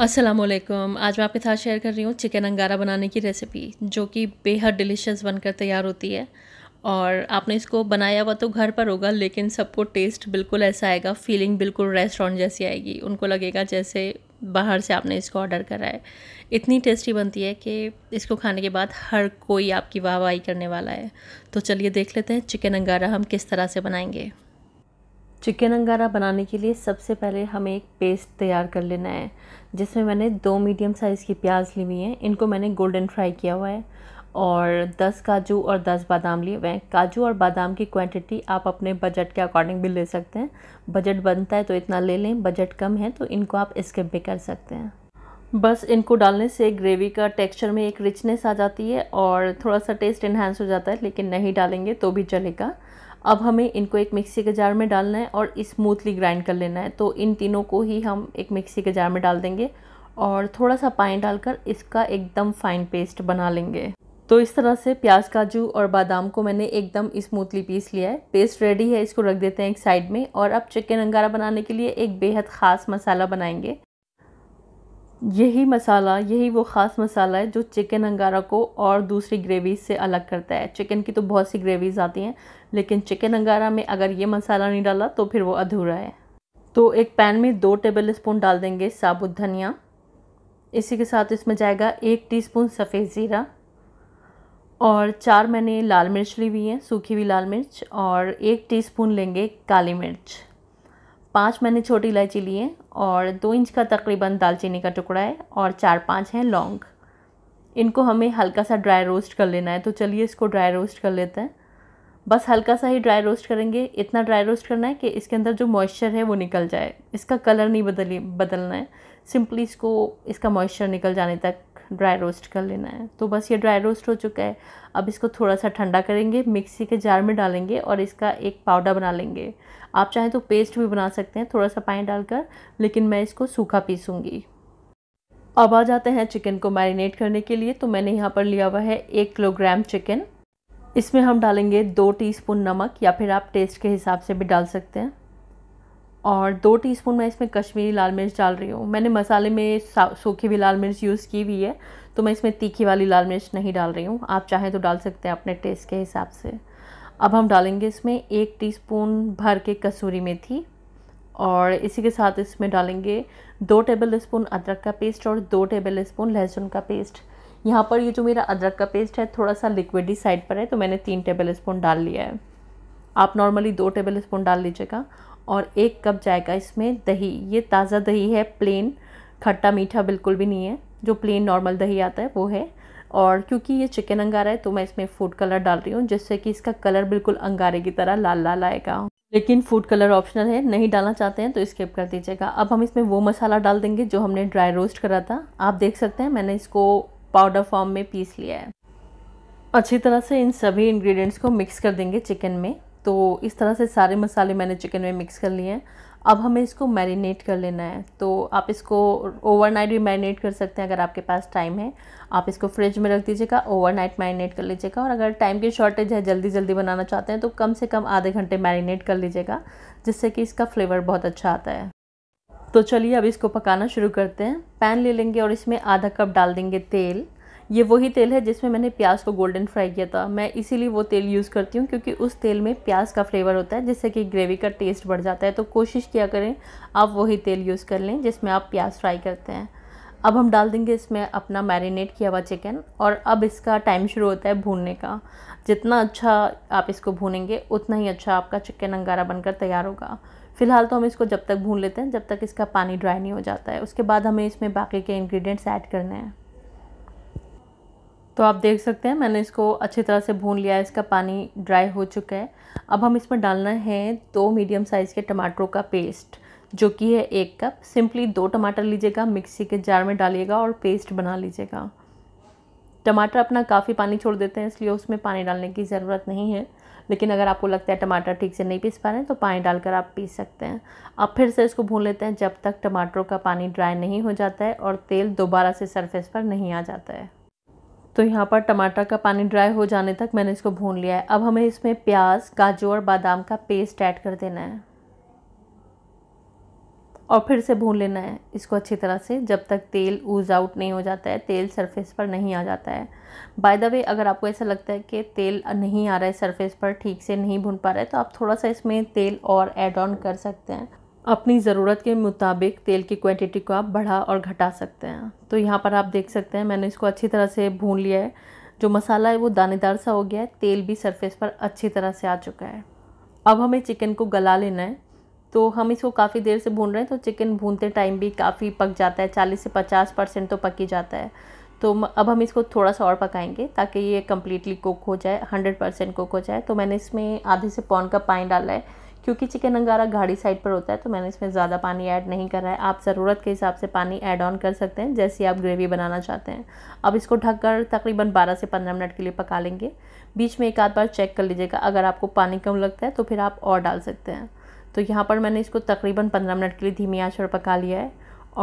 असलम आज मैं आपके साथ शेयर कर रही हूँ चिकन अंगारा बनाने की रेसिपी जो कि बेहद डिलीशियस बनकर तैयार होती है और आपने इसको बनाया हुआ तो घर पर होगा लेकिन सबको टेस्ट बिल्कुल ऐसा आएगा फीलिंग बिल्कुल रेस्टोरेंट जैसी आएगी उनको लगेगा जैसे बाहर से आपने इसको ऑर्डर करा है इतनी टेस्टी बनती है कि इसको खाने के बाद हर कोई आपकी वाहवाही करने वाला है तो चलिए देख लेते हैं चिकन अंगारा हम किस तरह से बनाएंगे चिकन अंगारा बनाने के लिए सबसे पहले हमें एक पेस्ट तैयार कर लेना है जिसमें मैंने दो मीडियम साइज़ की प्याज ली हुई हैं इनको मैंने गोल्डन फ्राई किया हुआ है और 10 काजू और 10 बादाम लिए हुए हैं काजू और बादाम की क्वांटिटी आप अपने बजट के अकॉर्डिंग भी ले सकते हैं बजट बनता है तो इतना ले लें बजट कम है तो इनको आप स्किप भी कर सकते हैं बस इनको डालने से ग्रेवी का टेक्सचर में एक रिचनेस आ जाती है और थोड़ा सा टेस्ट इन्हांस हो जाता है लेकिन नहीं डालेंगे तो भी चलेगा अब हमें इनको एक मिक्सी के जार में डालना है और स्मूथली ग्राइंड कर लेना है तो इन तीनों को ही हम एक मिक्सी के जार में डाल देंगे और थोड़ा सा पानी डालकर इसका एकदम फाइन पेस्ट बना लेंगे तो इस तरह से प्याज काजू और बादाम को मैंने एकदम स्मूथली पीस लिया है पेस्ट रेडी है इसको रख देते हैं एक साइड में और अब चिकन अंगारा बनाने के लिए एक बेहद ख़ास मसाला बनाएंगे यही मसाला यही वो ख़ास मसाला है जो चिकन अंगारा को और दूसरी ग्रेवीज से अलग करता है चिकन की तो बहुत सी ग्रेवीज़ आती हैं लेकिन चिकन अंगारा में अगर ये मसाला नहीं डाला तो फिर वो अधूरा है तो एक पैन में दो टेबल स्पून डाल देंगे साबुत धनिया इसी के साथ इसमें जाएगा एक टी सफ़ेद ज़ीरा और चार मैंने लाल मिर्च ली हुई है सूखी हुई लाल मिर्च और एक टीस्पून लेंगे काली मिर्च पाँच मैंने छोटी इलायची ली है और दो इंच का तकरीबन दालचीनी का टुकड़ा है और चार पाँच हैं लौंग इनको हमें हल्का सा ड्राई रोस्ट कर लेना है तो चलिए इसको ड्राई रोस्ट कर लेते हैं बस हल्का सा ही ड्राई रोस्ट करेंगे इतना ड्राई रोस्ट करना है कि इसके अंदर जो मॉइस्चर है वो निकल जाए इसका कलर नहीं बदली बदलना है सिंपली इसको इसका मॉइस्चर निकल जाने तक ड्राई रोस्ट कर लेना है तो बस ये ड्राई रोस्ट हो चुका है अब इसको थोड़ा सा ठंडा करेंगे मिक्सी के जार में डालेंगे और इसका एक पाउडर बना लेंगे आप चाहें तो पेस्ट भी बना सकते हैं थोड़ा सा पानी डालकर लेकिन मैं इसको सूखा पीसूँगी अब आ जाते हैं चिकन को मैरिनेट करने के लिए तो मैंने यहाँ पर लिया हुआ है एक किलोग्राम चिकन इसमें हम डालेंगे दो टीस्पून नमक या फिर आप टेस्ट के हिसाब से भी डाल सकते हैं और दो टीस्पून मैं इसमें कश्मीरी लाल मिर्च डाल रही हूँ मैंने मसाले में सूखी भी लाल मिर्च यूज़ की हुई है तो मैं इसमें तीखी वाली लाल मिर्च नहीं डाल रही हूँ आप चाहें तो डाल सकते हैं अपने टेस्ट के हिसाब से अब हम डालेंगे इसमें एक टीस्पून भर के कसूरी मेथी और इसी के साथ इसमें डालेंगे दो टेबल स्पून अदरक का पेस्ट और दो टेबल स्पून लहसुन का पेस्ट यहाँ पर ये जो मेरा अदरक का पेस्ट है थोड़ा सा लिक्विडी साइड पर है तो मैंने तीन टेबल स्पून डाल लिया है आप नॉर्मली दो टेबल स्पून डाल लीजिएगा और एक कप जाएगा इसमें दही ये ताज़ा दही है प्लेन खट्टा मीठा बिल्कुल भी नहीं है जो प्लेन नॉर्मल दही आता है वो है और क्योंकि ये चिकन अंगारा है तो मैं इसमें फूड कलर डाल रही हूँ जिससे कि इसका कलर बिल्कुल अंगारे की तरह लाल लाल आएगा लेकिन फूड कलर ऑप्शनल है नहीं डालना चाहते हैं तो स्किप कर दीजिएगा अब हम इसमें वो मसाला डाल देंगे जो हमने ड्राई रोस्ट करा था आप देख सकते हैं मैंने इसको पाउडर फॉर्म में पीस लिया है अच्छी तरह से इन सभी इंग्रेडिएंट्स को मिक्स कर देंगे चिकन में तो इस तरह से सारे मसाले मैंने चिकन में मिक्स कर लिए हैं अब हमें इसको मैरिनेट कर लेना है तो आप इसको ओवरनाइट भी मैरिनेट कर सकते हैं अगर आपके पास टाइम है आप इसको फ्रिज में रख दीजिएगा ओवरनाइट मैरिनेट कर लीजिएगा और अगर टाइम की शॉर्टेज है जल्दी जल्दी बनाना चाहते हैं तो कम से कम आधे घंटे मैरिनेट कर लीजिएगा जिससे कि इसका फ्लेवर बहुत अच्छा आता है तो चलिए अब इसको पकाना शुरू करते हैं पैन ले लेंगे और इसमें आधा कप डाल देंगे तेल ये वही तेल है जिसमें मैंने प्याज को गोल्डन फ्राई किया था मैं इसीलिए वो तेल यूज़ करती हूँ क्योंकि उस तेल में प्याज का फ्लेवर होता है जिससे कि ग्रेवी का टेस्ट बढ़ जाता है तो कोशिश किया करें आप वही तेल यूज़ कर लें जिसमें आप प्याज फ्राई करते हैं अब हम डाल देंगे इसमें अपना मैरिनेट किया हुआ चिकन और अब इसका टाइम शुरू होता है भूनने का जितना अच्छा आप इसको भूनेंगे उतना ही अच्छा आपका चिकन अंगारा बनकर तैयार होगा फ़िलहाल तो हम इसको जब तक भून लेते हैं जब तक इसका पानी ड्राई नहीं हो जाता है उसके बाद हमें इसमें बाकी के इंग्रेडिएंट्स ऐड करने हैं तो आप देख सकते हैं मैंने इसको अच्छी तरह से भून लिया है इसका पानी ड्राई हो चुका है अब हम इसमें डालना है दो मीडियम साइज़ के टमाटरों का पेस्ट जो कि है एक कप सिंपली दो टमाटर लीजिएगा मिक्सी के जार में डालिएगा और पेस्ट बना लीजिएगा टमाटर अपना काफ़ी पानी छोड़ देते हैं इसलिए उसमें पानी डालने की ज़रूरत नहीं है लेकिन अगर आपको लगता है टमाटर ठीक से नहीं पीस पा रहे हैं तो पानी डालकर आप पीस सकते हैं अब फिर से इसको भून लेते हैं जब तक टमाटरों का पानी ड्राई नहीं हो जाता है और तेल दोबारा से सरफेस पर नहीं आ जाता है तो यहाँ पर टमाटर का पानी ड्राई हो जाने तक मैंने इसको भून लिया है अब हमें इसमें प्याज काजू और बादाम का पेस्ट ऐड कर देना है और फिर से भून लेना है इसको अच्छी तरह से जब तक तेल ऊज आउट नहीं हो जाता है तेल सरफेस पर नहीं आ जाता है बाय द वे अगर आपको ऐसा लगता है कि तेल नहीं आ रहा है सरफेस पर ठीक से नहीं भून पा रहा है तो आप थोड़ा सा इसमें तेल और एड ऑन कर सकते हैं अपनी ज़रूरत के मुताबिक तेल की क्वांटिटी को आप बढ़ा और घटा सकते हैं तो यहाँ पर आप देख सकते हैं मैंने इसको अच्छी तरह से भून लिया है जो मसाला है वो दानेदार सा हो गया है तेल भी सरफेस पर अच्छी तरह से आ चुका है अब हमें चिकन को गला लेना है तो हम इसको काफ़ी देर से भून रहे हैं तो चिकन भूनते टाइम भी काफ़ी पक जाता है चालीस से पचास परसेंट तो पक ही जाता है तो अब हम इसको थोड़ा सा और पकाएंगे ताकि ये कम्प्लीटली कुक हो जाए हंड्रेड परसेंट कुक हो जाए तो मैंने इसमें आधे से पौन का पानी डाला है क्योंकि चिकन अंगारा घाड़ी साइड पर होता है तो मैंने इसमें ज़्यादा पानी ऐड नहीं करा है आप ज़रूरत के हिसाब से पानी ऐड ऑन कर सकते हैं जैसे आप ग्रेवी बनाना चाहते हैं अब इसको ढककर तकरीबन 12 से 15 मिनट के लिए पका लेंगे बीच में एक आध बार चेक कर लीजिएगा अगर आपको पानी कम लगता है तो फिर आप और डाल सकते हैं तो यहाँ पर मैंने इसको तकरीबन पंद्रह मिनट के लिए धीमी आँच पर पका लिया है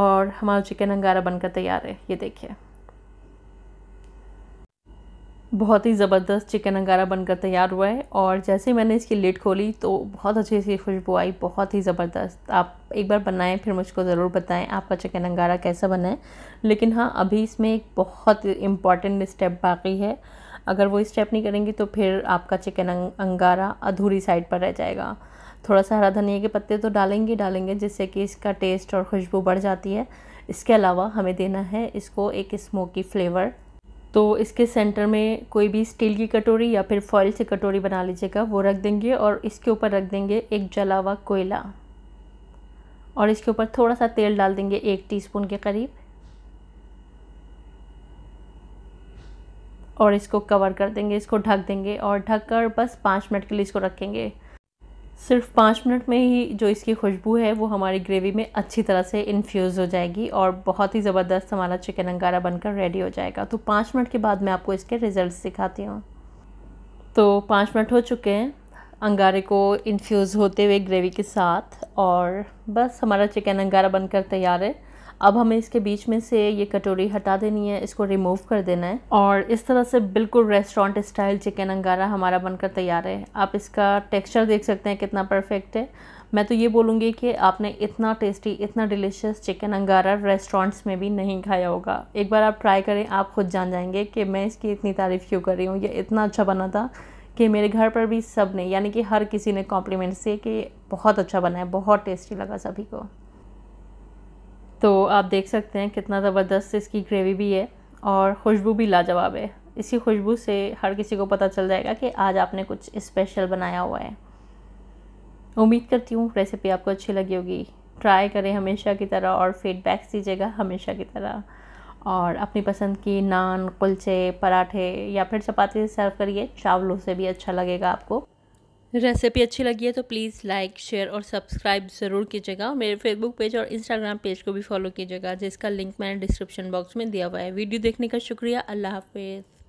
और हमारा चिकन अंगारा बनकर तैयार है ये देखिए बहुत ही ज़बरदस्त चिकन अंगारा बनकर तैयार हुआ है और जैसे ही मैंने इसकी लिड खोली तो बहुत अच्छी इसकी खुशबू आई बहुत ही ज़बरदस्त आप एक बार बनाएं फिर मुझको ज़रूर बताएं आपका चिकन अंगारा कैसा बना है लेकिन हाँ अभी इसमें एक बहुत इम्पॉर्टेंट स्टेप बाकी है अगर वो स्टेप नहीं करेंगी तो फिर आपका चिकन अं-, अंगारा अधूरी साइड पर रह जाएगा थोड़ा सा हरा धनिया के पत्ते तो डालेंगे डालेंगे जिससे कि इसका टेस्ट और खुशबू बढ़ जाती है इसके अलावा हमें देना है इसको एक स्मोकी फ्लेवर तो इसके सेंटर में कोई भी स्टील की कटोरी या फिर फॉइल से कटोरी बना लीजिएगा वो रख देंगे और इसके ऊपर रख देंगे एक जला हुआ कोयला और इसके ऊपर थोड़ा सा तेल डाल देंगे एक टीस्पून के करीब और इसको कवर कर देंगे इसको ढक देंगे और ढक कर बस पाँच मिनट के लिए इसको रखेंगे सिर्फ पाँच मिनट में ही जो इसकी खुशबू है वो हमारी ग्रेवी में अच्छी तरह से इन्फ्यूज़ हो जाएगी और बहुत ही ज़बरदस्त हमारा चिकन अंगारा बनकर रेडी हो जाएगा तो पाँच मिनट के बाद मैं आपको इसके रिज़ल्ट सिखाती हूँ तो पाँच मिनट हो चुके हैं अंगारे को इन्फ्यूज़ होते हुए ग्रेवी के साथ और बस हमारा चिकन अंगारा बनकर तैयार है अब हमें इसके बीच में से ये कटोरी हटा देनी है इसको रिमूव कर देना है और इस तरह से बिल्कुल रेस्टोरेंट स्टाइल चिकन अंगारा हमारा बनकर तैयार है आप इसका टेक्सचर देख सकते हैं कितना परफेक्ट है मैं तो ये बोलूँगी कि आपने इतना टेस्टी इतना डिलीशियस चिकन अंगारा रेस्टोरेंट्स में भी नहीं खाया होगा एक बार आप ट्राई करें आप खुद जान जाएंगे कि मैं इसकी इतनी तारीफ़ क्यों कर रही हूँ ये इतना अच्छा बना था कि मेरे घर पर भी सब ने यानी कि हर किसी ने कॉम्प्लीमेंट्स दिए कि बहुत अच्छा बना है बहुत टेस्टी लगा सभी को तो आप देख सकते हैं कितना ज़बरदस्त इसकी ग्रेवी भी है और खुशबू भी लाजवाब है इसी खुशबू से हर किसी को पता चल जाएगा कि आज आपने कुछ स्पेशल बनाया हुआ है उम्मीद करती हूँ रेसिपी आपको अच्छी लगी होगी ट्राई करें हमेशा की तरह और फीडबैक्स दीजिएगा हमेशा की तरह और अपनी पसंद की नान कुलचे पराठे या फिर चपाती से सर्व करिए चावलों से भी अच्छा लगेगा आपको रेसिपी अच्छी लगी है तो प्लीज़ लाइक शेयर और सब्सक्राइब ज़रूर कीजिएगा और मेरे फेसबुक पेज और इंस्टाग्राम पेज को भी फॉलो कीजिएगा जिसका लिंक मैंने डिस्क्रिप्शन बॉक्स में दिया हुआ है वीडियो देखने का शुक्रिया अल्लाह हाफिज़